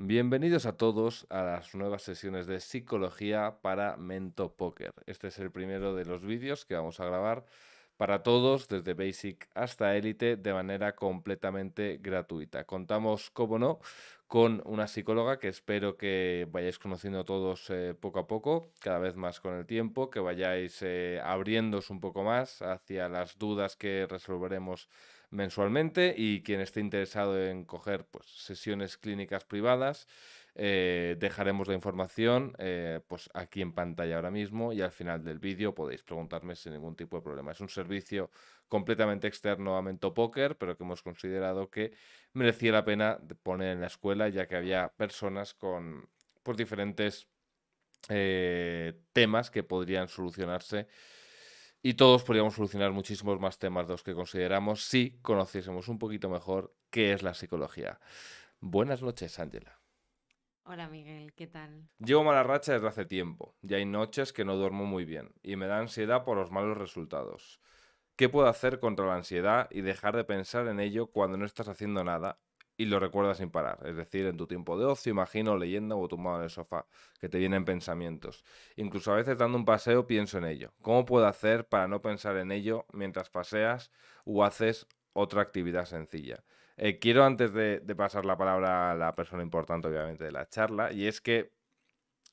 Bienvenidos a todos a las nuevas sesiones de psicología para Mento Poker. Este es el primero de los vídeos que vamos a grabar para todos, desde Basic hasta Elite, de manera completamente gratuita. Contamos, cómo no, con una psicóloga que espero que vayáis conociendo todos eh, poco a poco, cada vez más con el tiempo, que vayáis eh, abriéndose un poco más hacia las dudas que resolveremos mensualmente y quien esté interesado en coger pues, sesiones clínicas privadas eh, dejaremos la información eh, pues aquí en pantalla ahora mismo y al final del vídeo podéis preguntarme sin ningún tipo de problema. Es un servicio completamente externo a Mentopoker, pero que hemos considerado que merecía la pena poner en la escuela, ya que había personas con pues, diferentes eh, temas que podrían solucionarse. Y todos podríamos solucionar muchísimos más temas de los que consideramos si conociésemos un poquito mejor qué es la psicología. Buenas noches, Ángela. Hola Miguel, ¿qué tal? Llevo mala racha desde hace tiempo y hay noches que no duermo muy bien y me da ansiedad por los malos resultados. ¿Qué puedo hacer contra la ansiedad y dejar de pensar en ello cuando no estás haciendo nada y lo recuerdas sin parar? Es decir, en tu tiempo de ocio, imagino, leyendo o tumbado en el sofá, que te vienen pensamientos. Incluso a veces dando un paseo pienso en ello. ¿Cómo puedo hacer para no pensar en ello mientras paseas o haces otra actividad sencilla? Eh, quiero antes de, pasar la palabra a la persona importante, obviamente, de la charla, y es que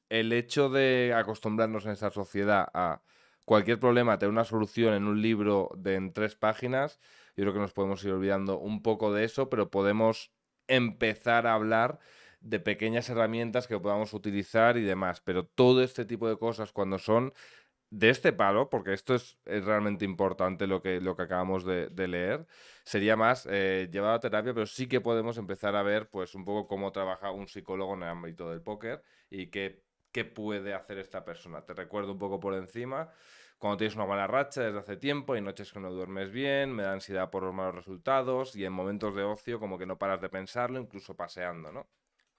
el hecho de acostumbrarnos en esta sociedad a cualquier problema tener una solución en un libro de en tres páginas, yo creo que nos podemos ir olvidando un poco de eso, pero podemos empezar a hablar de pequeñas herramientas que podamos utilizar y demás. Pero todo este tipo de cosas, cuando son de este palo, porque esto es, realmente importante lo que, lo que acabamos de, leer, sería más eh, llevado a terapia, pero sí que podemos empezar a ver pues un poco cómo trabaja un psicólogo en el ámbito del póker y qué, qué puede hacer esta persona. Te recuerdo un poco por encima, cuando tienes una mala racha desde hace tiempo, hay noches que no duermes bien, me da ansiedad por los malos resultados y en momentos de ocio como que no paras de pensarlo, incluso paseando, ¿no?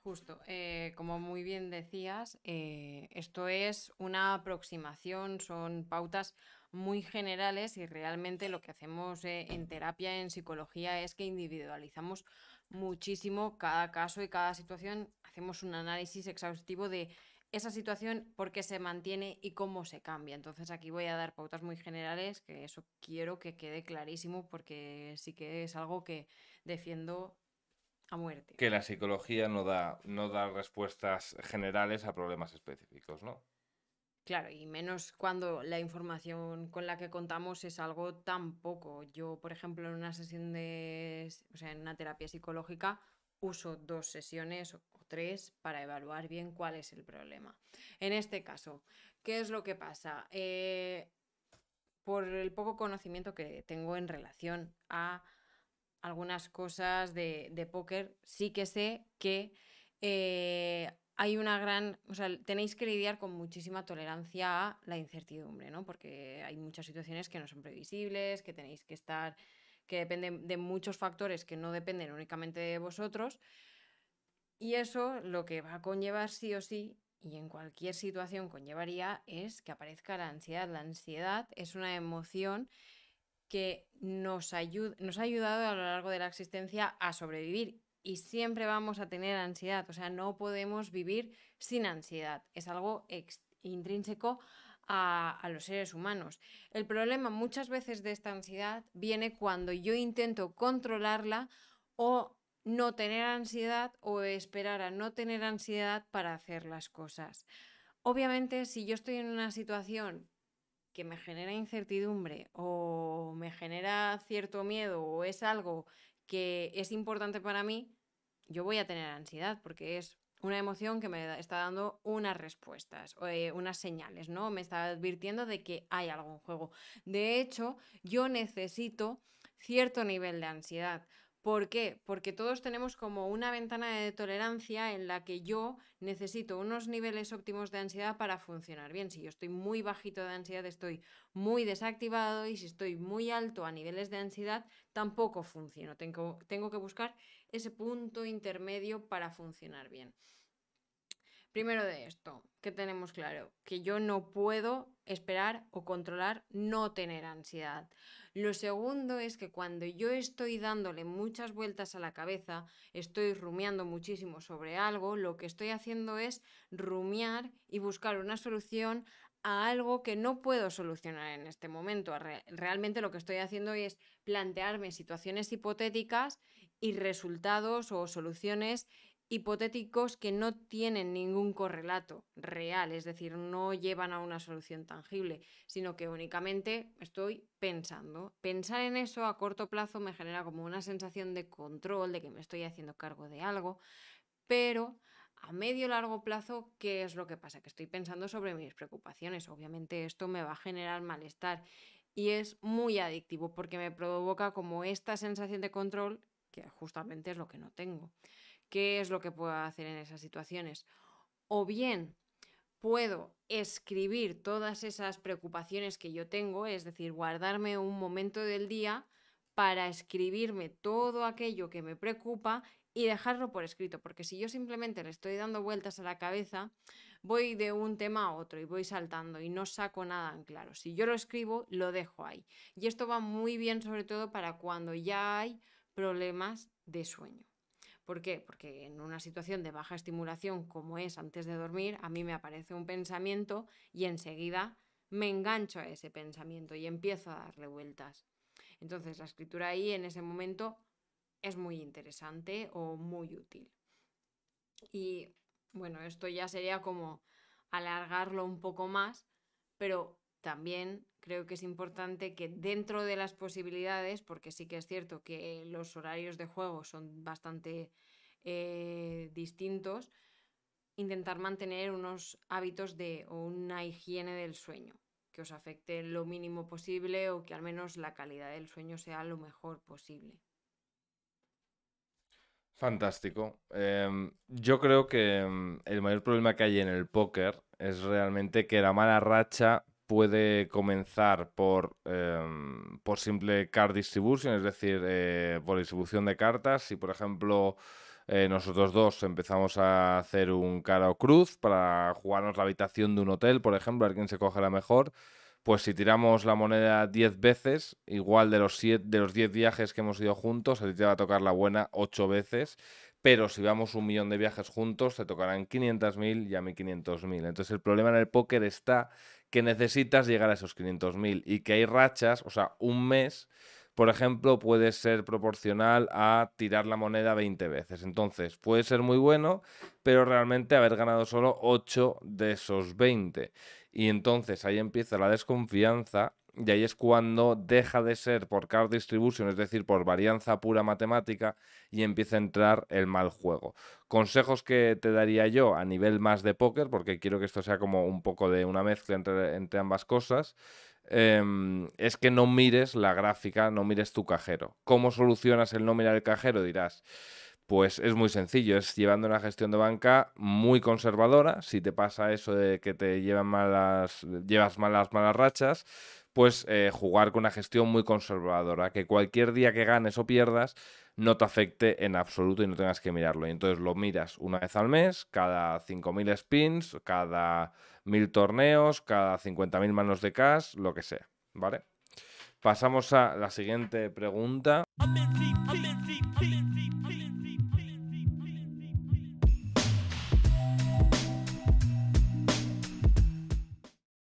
Justo, eh, como muy bien decías, eh, esto es una aproximación, son pautas muy generales y realmente lo que hacemos eh, en terapia, en psicología, es que individualizamos muchísimo cada caso y cada situación, hacemos un análisis exhaustivo de esa situación, por qué se mantiene y cómo se cambia. Entonces aquí voy a dar pautas muy generales, que eso quiero que quede clarísimo porque sí que es algo que defiendo muerte. Que la psicología no da, no da respuestas generales a problemas específicos, ¿no? Claro, y menos cuando la información con la que contamos es algo tan poco. Yo, por ejemplo, en una sesión de, o sea, en una terapia psicológica, uso dos sesiones o tres para evaluar bien cuál es el problema. En este caso, ¿qué es lo que pasa? Eh, por el poco conocimiento que tengo en relación a algunas cosas de, póker, sí que sé que eh, hay una gran, o sea, tenéis que lidiar con muchísima tolerancia a la incertidumbre, ¿no? Porque hay muchas situaciones que no son previsibles, que tenéis que estar, que dependen de muchos factores que no dependen únicamente de vosotros. Y eso lo que va a conllevar sí o sí, y en cualquier situación conllevaría, es que aparezca la ansiedad. La ansiedad es una emoción que nos, nos ha ayudado a lo largo de la existencia a sobrevivir y siempre vamos a tener ansiedad, o sea, no podemos vivir sin ansiedad, es algo intrínseco a, a, los seres humanos. El problema muchas veces de esta ansiedad viene cuando yo intento controlarla o no tener ansiedad o esperar a no tener ansiedad para hacer las cosas. Obviamente, si yo estoy en una situación que me genera incertidumbre o me genera cierto miedo o es algo que es importante para mí, yo voy a tener ansiedad porque es una emoción que me está dando unas respuestas, o eh, unas señales, ¿no? Me está advirtiendo de que hay algún juego. De hecho, yo necesito cierto nivel de ansiedad ¿Por qué? Porque todos tenemos como una ventana de tolerancia en la que yo necesito unos niveles óptimos de ansiedad para funcionar bien. Si yo estoy muy bajito de ansiedad, estoy muy desactivado y si estoy muy alto a niveles de ansiedad, tampoco funciono. Tengo, tengo que buscar ese punto intermedio para funcionar bien. Primero de esto, que tenemos claro, que yo no puedo esperar o controlar no tener ansiedad. Lo segundo es que cuando yo estoy dándole muchas vueltas a la cabeza, estoy rumiando muchísimo sobre algo, lo que estoy haciendo es rumiar y buscar una solución a algo que no puedo solucionar en este momento. Realmente lo que estoy haciendo es plantearme situaciones hipotéticas y resultados o soluciones hipotéticos que no tienen ningún correlato real, es decir, no llevan a una solución tangible, sino que únicamente estoy pensando. Pensar en eso a corto plazo me genera como una sensación de control, de que me estoy haciendo cargo de algo, pero a medio largo plazo, ¿qué es lo que pasa? Que estoy pensando sobre mis preocupaciones. Obviamente esto me va a generar malestar y es muy adictivo porque me provoca como esta sensación de control que justamente es lo que no tengo. ¿Qué es lo que puedo hacer en esas situaciones? O bien puedo escribir todas esas preocupaciones que yo tengo, es decir, guardarme un momento del día para escribirme todo aquello que me preocupa y dejarlo por escrito, porque si yo simplemente le estoy dando vueltas a la cabeza, voy de un tema a otro y voy saltando y no saco nada en claro. Si yo lo escribo, lo dejo ahí. Y esto va muy bien sobre todo para cuando ya hay problemas de sueño. ¿Por qué? Porque en una situación de baja estimulación como es antes de dormir, a mí me aparece un pensamiento y enseguida me engancho a ese pensamiento y empiezo a darle vueltas. Entonces la escritura ahí en ese momento es muy interesante o muy útil. Y bueno, esto ya sería como alargarlo un poco más, pero también creo que es importante que dentro de las posibilidades, porque sí que es cierto que los horarios de juego son bastante eh, distintos, intentar mantener unos hábitos de o una higiene del sueño que os afecte lo mínimo posible o que al menos la calidad del sueño sea lo mejor posible. Fantástico. Em, yo creo que em, el mayor problema que hay en el póker es realmente que la mala racha puede comenzar por, em, por simple card distribution, es decir, eh, por distribución de cartas. Si, por ejemplo, eh, nosotros dos empezamos a hacer un cara o cruz para jugarnos la habitación de un hotel, por ejemplo, a ver quién se coge la mejor, pues si tiramos la moneda 10 veces, igual de los 10 de los diez viajes que hemos ido juntos, a ti te va a tocar la buena 8 veces pero si vamos un millón de viajes juntos, te tocarán 500.000 y a mí 500.000. Entonces el problema en el póker está que necesitas llegar a esos 500.000 y que hay rachas, o sea, un mes, por ejemplo, puede ser proporcional a tirar la moneda 20 veces. Entonces, puede ser muy bueno, pero realmente haber ganado solo 8 de esos 20. Y entonces ahí empieza la desconfianza y ahí es cuando deja de ser por card distribution, es decir, por varianza pura matemática, y empieza a entrar el mal juego. Consejos que te daría yo a nivel más de póker, porque quiero que esto sea como un poco de una mezcla entre, ambas cosas. Em, es que no mires la gráfica, no mires tu cajero. ¿Cómo solucionas el no mirar el cajero? Dirás. Pues es muy sencillo, es llevando una gestión de banca muy conservadora. Si te pasa eso de que te llevan malas, llevas malas, malas rachas, pues eh, jugar con una gestión muy conservadora, que cualquier día que ganes o pierdas no te afecte en absoluto y no tengas que mirarlo. Y entonces lo miras una vez al mes, cada 5.000 spins, cada 1.000 torneos, cada 50.000 manos de cash, lo que sea, ¿vale? Pasamos a la siguiente pregunta.